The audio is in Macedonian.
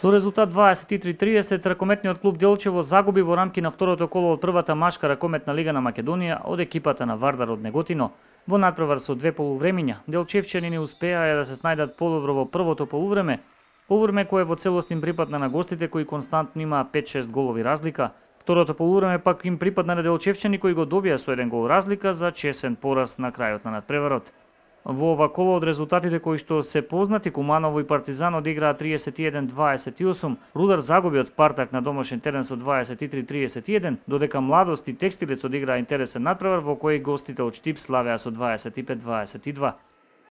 Со резултат 23-30, ракометниот клуб Делчево загуби во рамки на второто коло од првата машка ракометна лига на Македонија од екипата на Вардар од Неготино. Во надпревар со две полувремиња, Делчевчани не успеа да се снајдат подобро во првото полувреме, повреме кое во целост им припадна на гостите кои константно има 5-6 голови разлика. Второто полувреме пак им припадна на Делчевчани кои го добија со еден гол разлика за чесен пораз на крајот на надпреварот. Во ова коло од резултатите кои што се познати, Куманово и Партизан одиграа 31-28, Рудар загуби од Спартак на домашен терен со 23-31, додека Младост и Текстилец одиграа интересен надпревар во кој гостите од Штип славеа со 25-22.